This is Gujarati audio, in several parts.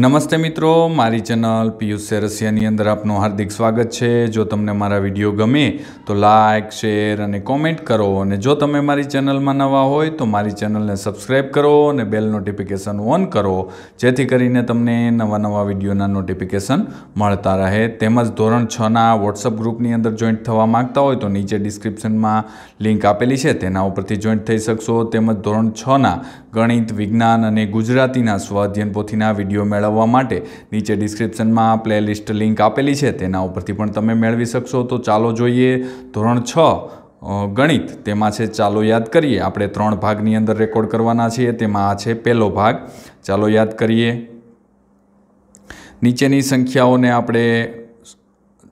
નમસ્તે મિત્રો મારી ચેનલ પિયુષ સેરસિયાની અંદર આપનું હાર્દિક સ્વાગત છે જો તમને મારા વિડીયો ગમે તો લાઇક શેર અને કોમેન્ટ કરો અને જો તમે મારી ચેનલમાં નવા હોય તો મારી ચેનલને સબસ્ક્રાઈબ કરો અને બેલ નોટિફિકેશન ઓન કરો જેથી કરીને તમને નવા નવા વિડીયોના નોટિફિકેશન મળતા રહે તેમજ ધોરણ છના વોટ્સઅપ ગ્રુપની અંદર જોઈન્ટ થવા માગતા હોય તો નીચે ડિસ્ક્રિપ્શનમાં લિંક આપેલી છે તેના ઉપરથી જોઈન્ટ થઈ શકશો તેમજ ધોરણ છના ગણિત વિજ્ઞાન અને ગુજરાતીના સ્વાધ્યન પોથીના વિડીયો મેળવ મેળવવા માટે નીચે ડિસ્ક્રિપ્શનમાં પ્લેલિસ્ટ લિંક આપેલી છે તેના ઉપરથી પણ તમે મેળવી શકશો તો ચાલો જોઈએ ધોરણ છ ગણિત તેમાં છે ચાલો યાદ કરીએ આપણે ત્રણ ભાગની અંદર રેકોર્ડ કરવાના છીએ તેમાં આ છે પહેલો ભાગ ચાલો યાદ કરીએ નીચેની સંખ્યાઓને આપણે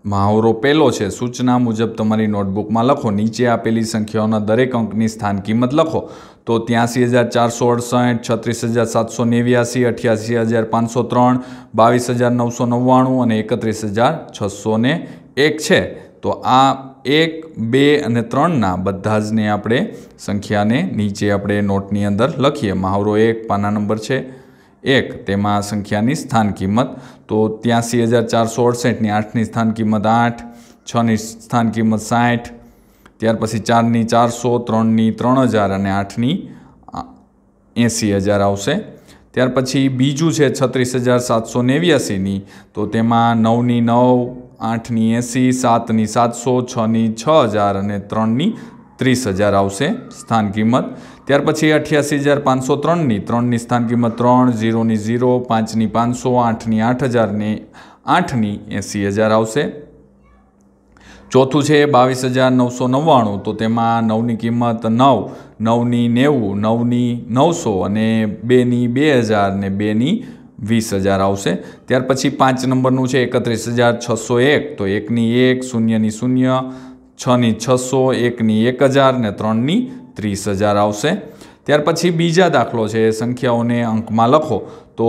મહાવરો પહેલો છે સૂચના મુજબ તમારી નોટબુકમાં લખો નીચે આપેલી સંખ્યાઓના દરેક અંકની સ્થાન કિંમત લખો તો ત્યાંસી હજાર ચારસો અડસઠ છત્રીસ હજાર સાતસો નેવ્યાસી અઠ્યાસી હજાર પાંચસો ત્રણ બાવીસ હજાર નવસો નવ્વાણું અને એકત્રીસ હજાર છસો ને એક છે તો આ એક બે અને ત્રણના બધા જને આપણે સંખ્યાને નીચે આપણે નોટની અંદર લખીએ મહાવરો એક પાના નંબર છે એક તેમાં સંખ્યાની સ્થાન કિંમત તો ત્યાંસી હજાર ચારસો અડસઠની આઠની સ્થાન કિંમત આઠ છની સ્થાન કિંમત સાઠ ત્યાર પછી ચારની ચારસો ત્રણની ત્રણ હજાર અને આઠની એંસી હજાર આવશે ત્યાર પછી બીજું છે છત્રીસ હજાર સાતસો નેવ્યાસીની તો તેમાં નવની નવ આઠની એંસી સાતની સાતસો છની છ હજાર અને ત્રણની ત્રીસ હજાર આવશે સ્થાન કિંમત ત્યાર પછી અઠ્યાસી હજાર પાંચસો ત્રણની ત્રણની સ્થાન કિંમત ત્રણ ઝીરોની ઝીરો પાંચની પાંચસો આઠની આઠ હજારની આઠની એંસી હજાર આવશે ચોથું છે બાવીસ હજાર નવસો નવ્વાણું તો તેમાં નવની કિંમત નવ નવની નેવું નવની નવસો અને બેની બે હજાર ને બેની વીસ હજાર આવશે ત્યાર પછી પાંચ નંબરનું છે એકત્રીસ હજાર છસો એક તો એકની એક શૂન્યની શૂન્ય છની છસો એકની એક હજાર ને ત્રણની ત્રીસ હજાર આવશે ત્યાર પછી બીજા દાખલો છે સંખ્યાઓને અંકમાં લખો તો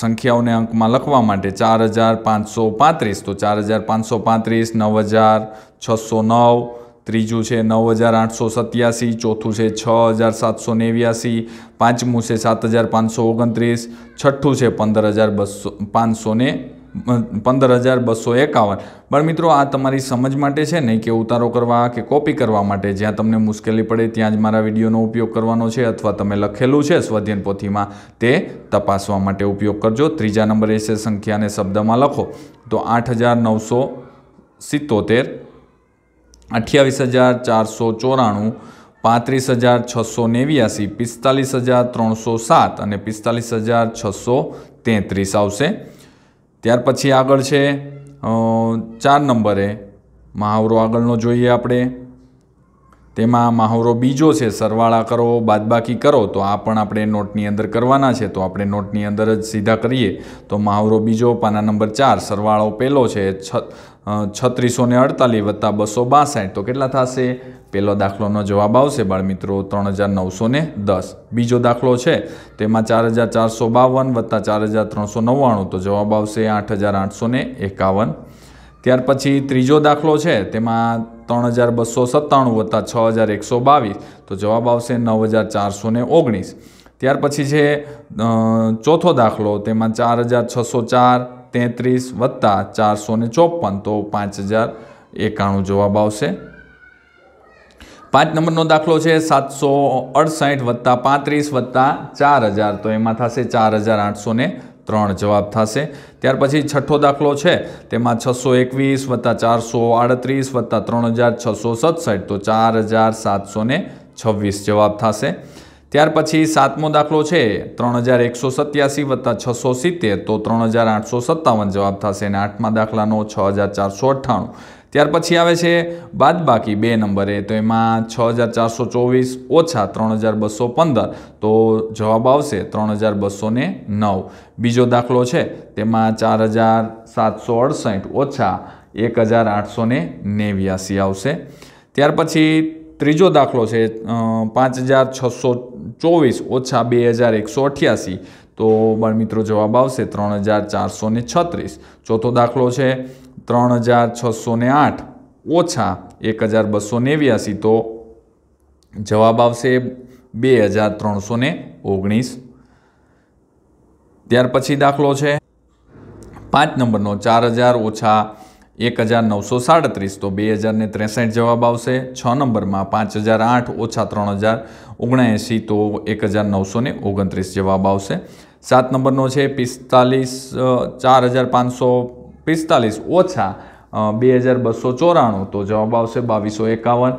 સંખ્યાઓને અંકમાં લખવા માટે ચાર હજાર પાંચસો પાંત્રીસ તો ચાર હજાર પાંચસો પાંત્રીસ નવ હજાર છસો નવ ત્રીજું છે નવ હજાર આઠસો સત્યાસી ચોથું છે છ હજાર સાતસો નેવ્યાસી પાંચમું છે સાત હજાર પાંચસો ઓગણત્રીસ છઠ્ઠું છે પંદર હજાર બસો પાંચસો ને પંદર હજાર બસો એકાવન પણ મિત્રો આ તમારી સમજ માટે છે ને કે ઉતારો કરવા કે કોપી કરવા માટે જ્યાં તમને મુશ્કેલી પડે ત્યાં જ મારા વિડીયોનો ઉપયોગ કરવાનો છે અથવા તમે લખેલું છે સ્વાધ્યન પોથીમાં તે તપાસવા માટે ઉપયોગ કરજો ત્રીજા નંબર છે સંખ્યાને શબ્દમાં લખો તો આઠ હજાર નવસો સિત્તોતેર અઠ્યાવીસ હજાર ચારસો ચોરાણું પાંત્રીસ હજાર છસો નેવ્યાસી પિસ્તાલીસ હજાર ત્રણસો સાત અને પિસ્તાલીસ હજાર છસો તેત્રીસ આવશે ત્યાર પછી આગળ છે ચાર નંબરે મહાવરો આગળનો જોઈએ આપણે તેમાં મહાવરો બીજો છે સરવાળા કરો બાદબાકી કરો તો આ પણ આપણે નોટની અંદર કરવાના છે તો આપણે નોટની અંદર જ સીધા કરીએ તો મહાવરો બીજો પાના નંબર ચાર સરવાળો પહેલો છે છ છત્રીસો ને અડતાલીસ વત્તા બસો બાસઠ તો કેટલા થશે પહેલો દાખલોનો જવાબ આવશે બાળમિત્રો ત્રણ હજાર નવસો ને દસ બીજો દાખલો છે તેમાં ચાર હજાર ચારસો બાવન વત્તા ચાર હજાર ત્રણસો નવ્વાણું તો જવાબ આવશે આઠ હજાર આઠસો એકાવન ત્યાર પછી ત્રીજો દાખલો છે તેમાં ત્રણ હજાર બસો સત્તાણું વત્તા છ હજાર એકસો બાવીસ તો જવાબ આવશે નવ હજાર ચારસો ને ઓગણીસ ત્યાર પછી છે ચોથો દાખલો તેમાં ચાર હજાર છસો ચાર તેત્રીસ વત્તા ચારસો ચોપન તો પાંચ હજાર એકાણું જવાબ આવશે પાંચ નંબરનો દાખલો છે સાતસો અડસઠ વત્તા પાંત્રીસ વત્તા ચાર હજાર તો એમાં થશે ચાર હજાર આઠસો ને ત્રણ જવાબ થશે ત્યાર પછી છઠ્ઠો દાખલો છે તેમાં છસો એકવીસ વત્તા ચારસો આડત્રીસ વત્તા ત્રણ હજાર છસો સત્સઠ તો ચાર હજાર સાતસો છવ્વીસ જવાબ થશે ત્યાર પછી સાતમો દાખલો છે ત્રણ હજાર એકસો સત્યાસી વત્તા છસો સિત્તેર તો ત્રણ હજાર આઠસો સત્તાવન જવાબ થશે અને આઠમા દાખલાનો છ હજાર ચારસો અઠ્ઠાણું ત્યાર પછી આવે છે બાદબાકી બે નંબરે તો એમાં છ હજાર ચારસો ચોવીસ ઓછા ત્રણ હજાર બસો પંદર તો જવાબ આવશે ત્રણ હજાર બસો નવ બીજો દાખલો છે તેમાં ચાર હજાર સાતસો અડસઠ ઓછા એક હજાર આઠસો નેવ્યાસી આવશે ત્યાર પછી ત્રીજો દાખલો છે પાંચ હજાર છસો ચોવીસ ઓછા બે હજાર એકસો અઠ્યાસી તો મિત્રો જવાબ આવશે ત્રણ હજાર ચારસો છત્રીસ ચોથો દાખલો છે ત્રણ હજાર છસો ને આઠ ઓછા એક હજાર બસો નેવ્યાસી તો જવાબ આવશે બે હજાર ત્રણસો ને ઓગણીસ ત્યાર પછી દાખલો છે પાંચ નંબરનો ચાર હજાર ઓછા એક હજાર નવસો સાડત્રીસ તો બે હજાર ને ત્રેસઠ જવાબ આવશે છ નંબરમાં પાંચ હજાર આઠ ઓછા ત્રણ હજાર ઓગણએંસી તો એક હજાર નવસો ને ઓગણત્રીસ જવાબ આવશે સાત નંબરનો છે પિસ્તાલીસ ચાર હજાર પાંચસો પિસ્તાલીસ ઓછા બે હજાર બસો ચોરાણું તો જવાબ આવશે બાવીસો એકાવન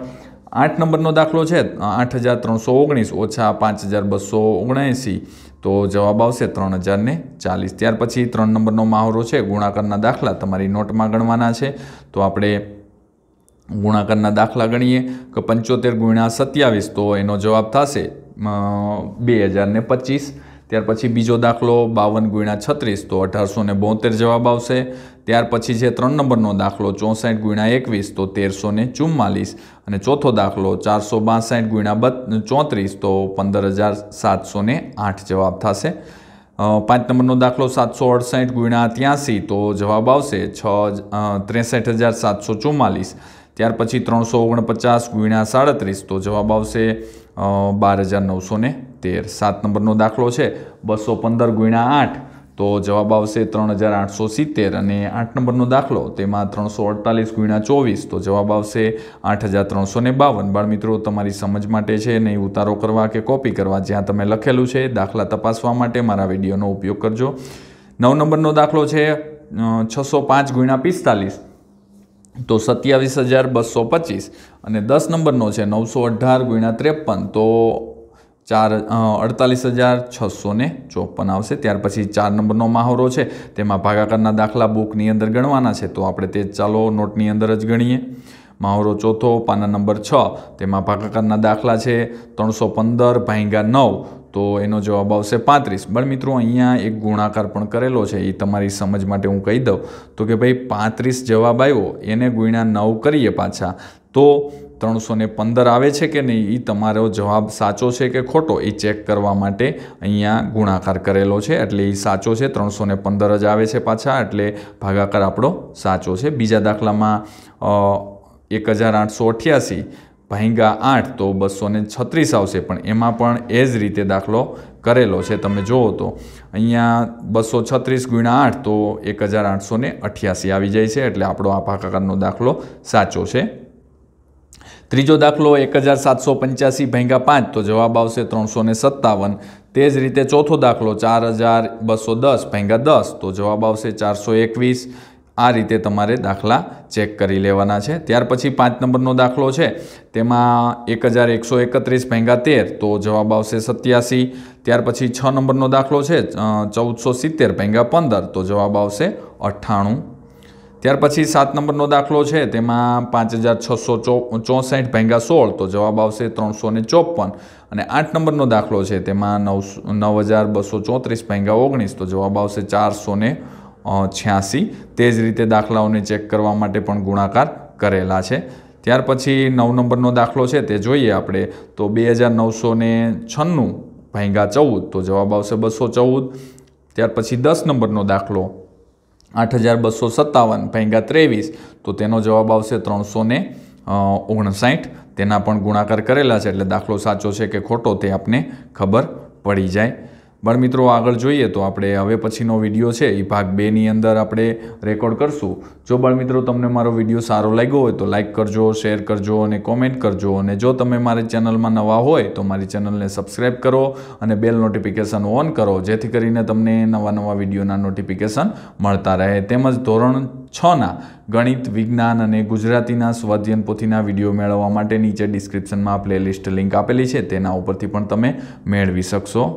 આઠ નંબરનો દાખલો છે આઠ હજાર ત્રણસો ઓગણીસ ઓછા પાંચ હજાર બસો ઓગણએંસી તો જવાબ આવશે ત્રણ હજાર ને ચાલીસ ત્યાર પછી ત્રણ નંબરનો મહાવરો છે ગુણાકારના દાખલા તમારી નોટમાં ગણવાના છે તો આપણે ગુણાકારના દાખલા ગણીએ કે પંચોતેર ગુણ્યા સત્યાવીસ તો એનો જવાબ થશે બે હજારને પચીસ ત્યાર પછી બીજો દાખલો બાવન ગુણ્યા છત્રીસ તો અઢારસો ને બોતેર જવાબ આવશે ત્યાર પછી છે ત્રણ નંબરનો દાખલો ચોસઠ ગુણ્યા એકવીસ તો તેરસો ને ચુમ્માલીસ અને ચોથો દાખલો ચારસો બાસઠ ગુણ્યા બત ચોત્રીસ તો પંદર હજાર સાતસો ને આઠ જવાબ થશે પાંચ નંબરનો દાખલો સાતસો અડસઠ ગુણ્યા ત્યાંસી તો જવાબ આવશે છ ત્રેસઠ હજાર સાતસો ચુમ્માલીસ ત્યાર પછી ત્રણસો ઓગણપચાસ ગુણ્યા સાડત્રીસ તો જવાબ આવશે બાર હજાર નવસો તેર સાત નંબરનો દાખલો છે બસો પંદર ગુણ્યા આઠ તો જવાબ આવશે ત્રણ હજાર આઠસો સિત્તેર અને આઠ નંબરનો દાખલો તેમાં ત્રણસો અડતાલીસ ગુણ્યા ચોવીસ તો જવાબ આવશે આઠ હજાર ત્રણસો ને બાવન બાળ મિત્રો તમારી સમજ માટે છે નહીં ઉતારો કરવા કે કોપી કરવા જ્યાં તમે લખેલું છે દાખલા તપાસવા માટે મારા વિડીયોનો ઉપયોગ કરજો નવ નંબરનો દાખલો છે છસો પાંચ ગુણ્યા પિસ્તાલીસ તો સત્યાવીસ હજાર બસો પચીસ અને દસ નંબરનો છે નવસો અઢાર ગુણ્યા ત્રેપન તો ચાર અડતાલીસ હજાર છસો ને ચોપન આવશે ત્યાર પછી ચાર નંબરનો માહોરો છે તેમાં ભાગાકારના દાખલા બુકની અંદર ગણવાના છે તો આપણે તે ચાલો નોટની અંદર જ ગણીએ માહોરો ચોથો પાના નંબર છ તેમાં ભાગાકારના દાખલા છે ત્રણસો પંદર ભાંગા નવ તો એનો જવાબ આવશે પાંત્રીસ પણ મિત્રો અહીંયા એક ગુણાકાર પણ કરેલો છે એ તમારી સમજ માટે હું કહી દઉં તો કે ભાઈ પાંત્રીસ જવાબ આવ્યો એને ગુણ્યા નવ કરીએ પાછા તો ત્રણસો ને પંદર આવે છે કે નહીં એ તમારો જવાબ સાચો છે કે ખોટો એ ચેક કરવા માટે અહીંયા ગુણાકાર કરેલો છે એટલે એ સાચો છે ત્રણસો ને પંદર જ આવે છે પાછા એટલે ભાગાકાર આપણો સાચો છે બીજા દાખલામાં એક હજાર આઠસો અઠ્યાસી ભાંગા આઠ તો બસો છત્રીસ આવશે પણ એમાં પણ એ જ રીતે દાખલો કરેલો છે તમે જુઓ તો અહીંયા બસો છત્રીસ ગુણા આઠ તો એક હજાર આઠસો ને અઠ્યાસી આવી જાય છે એટલે આપણો આ ભાગાકારનો દાખલો સાચો છે ત્રીજો દાખલો એક હજાર સાતસો પંચ્યાસી ભેંગા પાંચ તો જવાબ આવશે ત્રણસો ને સત્તાવન તે જ રીતે ચોથો દાખલો ચાર હજાર બસો દસ ભેંગા દસ તો જવાબ આવશે ચારસો એકવીસ આ રીતે તમારે દાખલા ચેક કરી લેવાના છે ત્યાર પછી પાંચ નંબરનો દાખલો છે તેમાં એક હજાર એકસો એકત્રીસ ભેંગા તેર તો જવાબ આવશે સત્યાસી ત્યાર પછી છ નંબરનો દાખલો છે ચૌદસો સિત્તેર ભેંગા પંદર તો જવાબ આવશે અઠ્ઠાણું ત્યાર પછી સાત નંબરનો દાખલો છે તેમાં પાંચ હજાર છસો ચોસઠ ભાંગ્યા સોળ તો જવાબ આવશે ત્રણસો ને ચોપન અને આઠ નંબરનો દાખલો છે તેમાં નવ નવ હજાર બસો ચોત્રીસ ભાંગ્યા ઓગણીસ તો જવાબ આવશે ચારસો ને છ્યાસી તે જ રીતે દાખલાઓને ચેક કરવા માટે પણ ગુણાકાર કરેલા છે ત્યાર પછી નવ નંબરનો દાખલો છે તે જોઈએ આપણે તો બે હજાર નવસો ને છન્નું ભાંગ્યા ચૌદ તો જવાબ આવશે બસો ચૌદ ત્યાર પછી દસ નંબરનો દાખલો આઠ હજાર બસો સત્તાવન ભેંગા ત્રેવીસ તો તેનો જવાબ આવશે ત્રણસો ને ઓગણસાઠ તેના પણ ગુણાકાર કરેલા છે એટલે દાખલો સાચો છે કે ખોટો તે આપને ખબર પડી જાય પણ મિત્રો આગળ જોઈએ તો આપણે હવે પછીનો વિડીયો છે એ ભાગ બેની અંદર આપણે રેકોર્ડ કરશું જો બળમિત્રો તમને મારો વિડીયો સારો લાગ્યો હોય તો લાઇક કરજો શેર કરજો અને કોમેન્ટ કરજો અને જો તમે મારી ચેનલમાં નવા હોય તો મારી ચેનલને સબસ્ક્રાઈબ કરો અને બેલ નોટિફિકેશન ઓન કરો જેથી કરીને તમને નવા નવા વિડીયોના નોટિફિકેશન મળતા રહે તેમજ ધોરણ છના ગણિત વિજ્ઞાન અને ગુજરાતીના સ્વાધ્યન પોથીના વિડીયો મેળવવા માટે નીચે ડિસ્ક્રિપ્શનમાં પ્લેલિસ્ટ લિંક આપેલી છે તેના ઉપરથી પણ તમે મેળવી શકશો